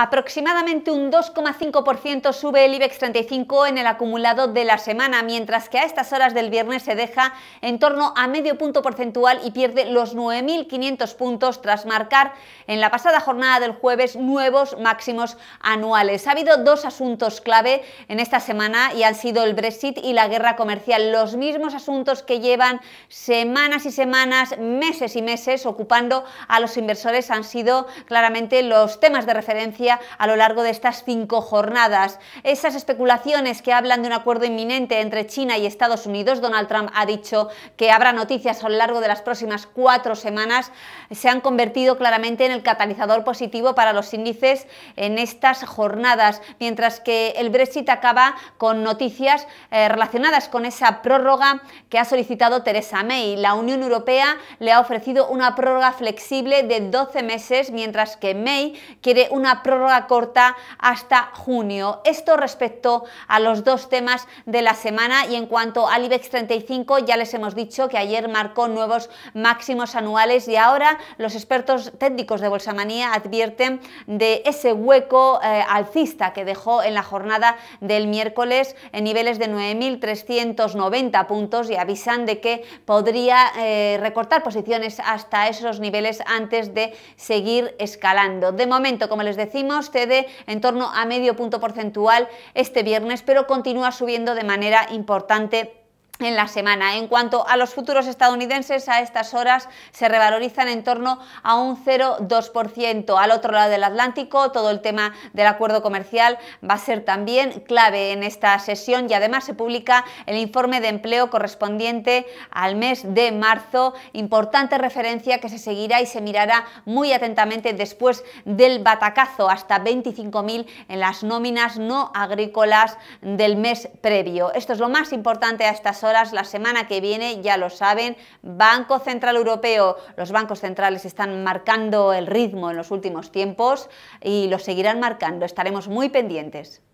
Aproximadamente un 2,5% sube el IBEX 35 en el acumulado de la semana, mientras que a estas horas del viernes se deja en torno a medio punto porcentual y pierde los 9.500 puntos tras marcar en la pasada jornada del jueves nuevos máximos anuales. Ha habido dos asuntos clave en esta semana y han sido el Brexit y la guerra comercial, los mismos asuntos que llevan semanas y semanas, meses y meses ocupando a los inversores han sido claramente los temas de referencia a lo largo de estas cinco jornadas. Esas especulaciones que hablan de un acuerdo inminente entre China y Estados Unidos, Donald Trump ha dicho que habrá noticias a lo largo de las próximas cuatro semanas, se han convertido claramente en el catalizador positivo para los índices en estas jornadas, mientras que el Brexit acaba con noticias eh, relacionadas con esa prórroga que ha solicitado Theresa May. La Unión Europea le ha ofrecido una prórroga flexible de 12 meses, mientras que May quiere una prórroga corta hasta junio. Esto respecto a los dos temas de la semana y en cuanto al IBEX 35 ya les hemos dicho que ayer marcó nuevos máximos anuales y ahora los expertos técnicos de Bolsa Manía advierten de ese hueco eh, alcista que dejó en la jornada del miércoles en niveles de 9.390 puntos y avisan de que podría eh, recortar posiciones hasta esos niveles antes de seguir escalando. De momento, como les decimos, cede en torno a medio punto porcentual este viernes, pero continúa subiendo de manera importante en la semana. En cuanto a los futuros estadounidenses, a estas horas se revalorizan en torno a un 0,2%. Al otro lado del Atlántico, todo el tema del acuerdo comercial va a ser también clave en esta sesión y además se publica el informe de empleo correspondiente al mes de marzo, importante referencia que se seguirá y se mirará muy atentamente después del batacazo, hasta 25.000 en las nóminas no agrícolas del mes previo. Esto es lo más importante a estas horas la semana que viene, ya lo saben, Banco Central Europeo. Los bancos centrales están marcando el ritmo en los últimos tiempos y lo seguirán marcando. Estaremos muy pendientes.